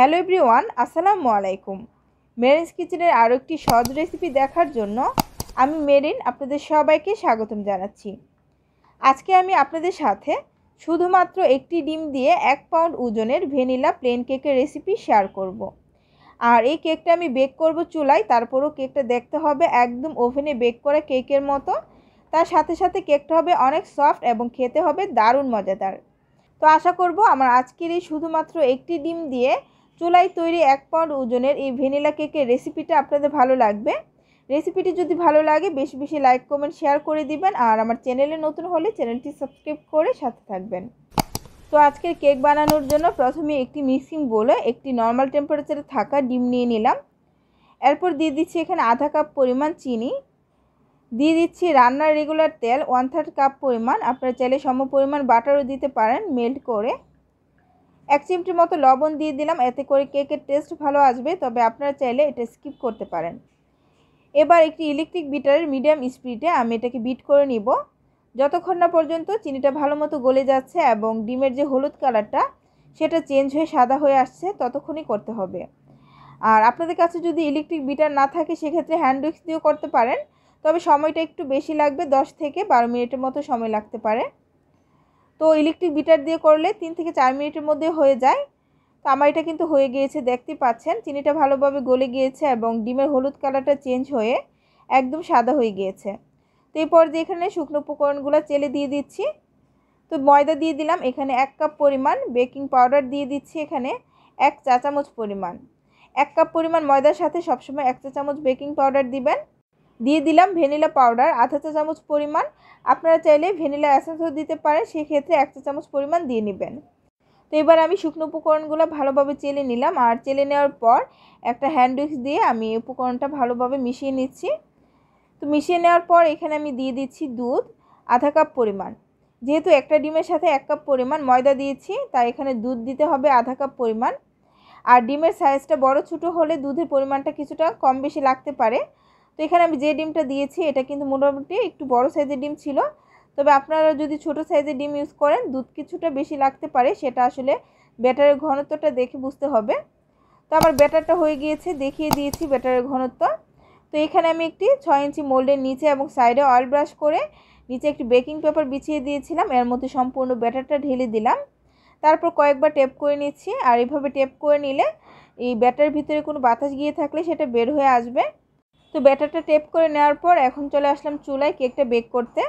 Hello everyone আসসালামু আলাইকুম মেরিনস কিচেনের আরও একটি সহজ রেসিপি দেখার জন্য আমি মেরিন আপনাদের সবাইকে স্বাগতম জানাচ্ছি আজকে আমি আপনাদের সাথে শুধুমাত্র একটি ডিম দিয়ে এক পাউন্ড ওজনের ভ্যানিলা প্লেন কেকের রেসিপি শেয়ার করব। আর এই কেকটা আমি বেক করব চুলায় তারপরও কেকটা দেখতে হবে একদম ওভেনে বেক করা কেকের মতো তার সাথে সাথে কেকটা হবে অনেক সফট এবং খেতে হবে দারুণ মজাদার তো আশা করব আমার আজকের এই শুধুমাত্র একটি ডিম দিয়ে চুলাই তৈরি এক পাউন্ড ওজনের এই ভ্যানিলা কেকের রেসিপিটা আপনাদের ভালো লাগবে রেসিপিটি যদি ভালো লাগে বেশি বেশি লাইক কমেন্ট শেয়ার করে দিবেন আর আমার চ্যানেলে নতুন হলে চ্যানেলটি সাবস্ক্রাইব করে সাথে থাকবেন তো আজকের কেক বানানোর জন্য প্রথমে একটি মিক্সিং বোলে একটি নর্মাল টেম্পারেচারে থাকা ডিম নিয়ে নিলাম এরপর দিয়ে দিচ্ছি এখানে আধা কাপ পরিমাণ চিনি দিয়ে দিচ্ছি রান্নার রেগুলার তেল ওয়ান থার্ড কাপ পরিমাণ আপনারা চাইলে সম পরিমাণ বাটারও দিতে পারেন মেল্ট করে এক চিমটির মতো লবণ দিয়ে দিলাম এতে করে কেকের টেস্ট ভালো আসবে তবে আপনারা চাইলে এটা স্কিপ করতে পারেন এবার একটি ইলেকট্রিক বিটারের মিডিয়াম স্পিডে আমি এটাকে বিট করে নিব যতক্ষণ না পর্যন্ত চিনিটা ভালো মতো গলে যাচ্ছে এবং ডিমের যে হলুদ কালারটা সেটা চেঞ্জ হয়ে সাদা হয়ে আসছে ততক্ষণই করতে হবে আর আপনাদের কাছে যদি ইলেকট্রিক বিটার না থাকে সেক্ষেত্রে হ্যান্ড উইক্স দিয়েও করতে পারেন তবে সময়টা একটু বেশি লাগবে দশ থেকে বারো মিনিটের মতো সময় লাগতে পারে তো ইলেকট্রিক বিটার দিয়ে করলে তিন থেকে চার মিনিটের মধ্যে হয়ে যায় তো আমার এটা কিন্তু হয়ে গিয়েছে দেখতে পাচ্ছেন চিনিটা ভালোভাবে গলে গিয়েছে এবং ডিমের হলুদ কালারটা চেঞ্জ হয়ে একদম সাদা হয়ে গিয়েছে তো এরপর দিয়ে এখানে শুকনো উপকরণগুলো চেলে দিয়ে দিচ্ছি তো ময়দা দিয়ে দিলাম এখানে এক কাপ পরিমাণ বেকিং পাউডার দিয়ে দিচ্ছি এখানে এক চা চামচ পরিমাণ এক কাপ পরিমাণ ময়দার সাথে সবসময় এক চা চামচ বেকিং পাউডার দিবেন দিয়ে দিলাম ভ্যানিলা পাউডার আধা চা চামচ পরিমাণ আপনারা চাইলে ভ্যানিলা অ্যাসেন্সও দিতে পারেন সেক্ষেত্রে এক চা চামচ পরিমাণ দিয়ে নেবেন তো এবার আমি শুকনো উপকরণগুলো ভালোভাবে চেলে নিলাম আর চেলে নেওয়ার পর একটা হ্যান্ড উইক্স দিয়ে আমি উপকরণটা ভালোভাবে মিশিয়ে নিচ্ছি তো মিশিয়ে নেওয়ার পর এখানে আমি দিয়ে দিচ্ছি দুধ আধা কাপ পরিমাণ যেহেতু একটা ডিমের সাথে এক কাপ পরিমাণ ময়দা দিয়েছি তাই এখানে দুধ দিতে হবে আধা কাপ পরিমাণ আর ডিমের সাইজটা বড় ছোটো হলে দুধের পরিমাণটা কিছুটা কম বেশি লাগতে পারে তো এখানে আমি যে ডিমটা দিয়েছি এটা কিন্তু মোটামুটি একটু বড় সাইজের ডিম ছিল তবে আপনারা যদি ছোট সাইজের ডিম ইউজ করেন দুধ কিছুটা বেশি লাগতে পারে সেটা আসলে ব্যাটারের ঘনত্বটা দেখে বুঝতে হবে তো আমার ব্যাটারটা হয়ে গিয়েছে দেখিয়ে দিয়েছি ব্যাটারের ঘনত্ব তো এখানে আমি একটি ছয় ইঞ্চি মোল্ডের নিচে এবং সাইডে অয়েল ব্রাশ করে নিচে একটি বেকিং পেপার বিছিয়ে দিয়েছিলাম এর মধ্যে সম্পূর্ণ ব্যাটারটা ঢেলে দিলাম তারপর কয়েকবার টেপ করে নিচ্ছি আর এভাবে টেপ করে নিলে এই ব্যাটার ভিতরে কোনো বাতাস গিয়ে থাকলে সেটা বের হয়ে আসবে তো ব্যাটারটা টেপ করে নেওয়ার পর এখন চলে আসলাম চুলায় কেকটা বেক করতে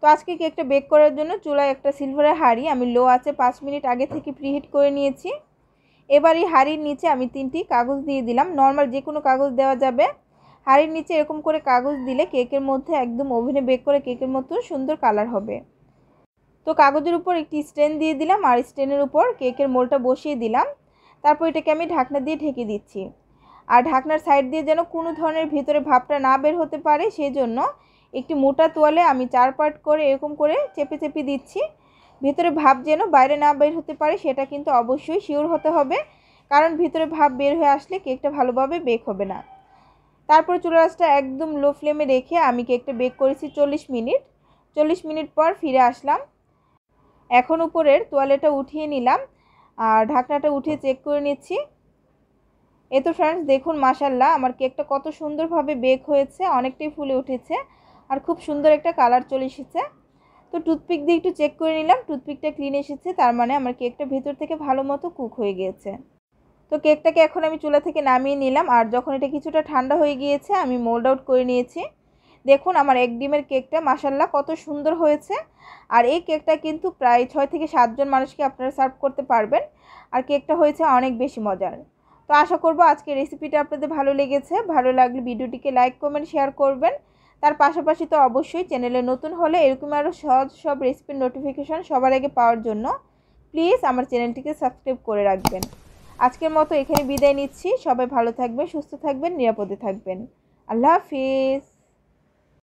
তো আজকে কেকটা বেক করার জন্য চুলায় একটা সিলভারের হাঁড়ি আমি লো আছে পাঁচ মিনিট আগে থেকে প্রিহিট করে নিয়েছি এবার এই হাঁড়ির নিচে আমি তিনটি কাগজ দিয়ে দিলাম নর্মাল যে কোনো কাগজ দেওয়া যাবে হাঁড়ির নিচে এরকম করে কাগজ দিলে কেকের মধ্যে একদম ওভেনে বেক করে কেকের মতো সুন্দর কালার হবে তো কাগজের উপর একটি স্টেন দিয়ে দিলাম আর স্ট্যান্ডের উপর কেকের মোলটা বসিয়ে দিলাম তারপর এটাকে আমি ঢাকনা দিয়ে ঢেকে দিচ্ছি আর ঢাকনার সাইড দিয়ে যেন কোনো ধরনের ভিতরে ভাবটা না বের হতে পারে সেই জন্য একটি মোটা তোয়ালে আমি চার পার্ট করে এরকম করে চেপে চেপে দিচ্ছি ভিতরে ভাব যেন বাইরে না বের হতে পারে সেটা কিন্তু অবশ্যই শিওর হতে হবে কারণ ভিতরে ভাব বের হয়ে আসলে কেকটা ভালোভাবে বেক হবে না তারপর চুলারাসটা একদম লো ফ্লেমে রেখে আমি কেকটা বেক করেছি চল্লিশ মিনিট চল্লিশ মিনিট পর ফিরে আসলাম এখন উপরের তোয়ালেটা উঠিয়ে নিলাম আর ঢাকনাটা উঠিয়ে চেক করে নিচ্ছি এ তো ফ্রেন্ডস দেখুন মাসাল্লাহ আমার কেকটা কত সুন্দরভাবে বেক হয়েছে অনেকটাই ফুলে উঠেছে আর খুব সুন্দর একটা কালার চলে এসেছে তো টুথপিক দিয়ে একটু চেক করে নিলাম টুথপিকটা ক্লিন এসেছে তার মানে আমার কেকটা ভেতর থেকে ভালো মতো কুক হয়ে গিয়েছে তো কেকটাকে এখন আমি চুলা থেকে নামিয়ে নিলাম আর যখন এটা কিছুটা ঠান্ডা হয়ে গিয়েছে আমি মোল্ড আউট করে নিয়েছি দেখুন আমার এক ডিমের কেকটা মাসাল্লা কত সুন্দর হয়েছে আর এই কেকটা কিন্তু প্রায় ছয় থেকে সাতজন মানুষকে আপনারা সার্ভ করতে পারবেন আর কেকটা হয়েছে অনেক বেশি মজার তো আশা করব আজকে রেসিপিটা আপনাদের ভালো লেগেছে ভালো লাগলে ভিডিওটিকে লাইক কমেন্ট শেয়ার করবেন তার পাশাপাশি তো অবশ্যই চ্যানেলে নতুন হলে এরকম আরও সহজ সব রেসিপির নোটিফিকেশান সবার আগে পাওয়ার জন্য প্লিজ আমার চ্যানেলটিকে সাবস্ক্রাইব করে রাখবেন আজকের মতো এখানে বিদায় নিচ্ছি সবাই ভালো থাকবেন সুস্থ থাকবেন নিরাপদে থাকবেন আল্লাহ হাফিজ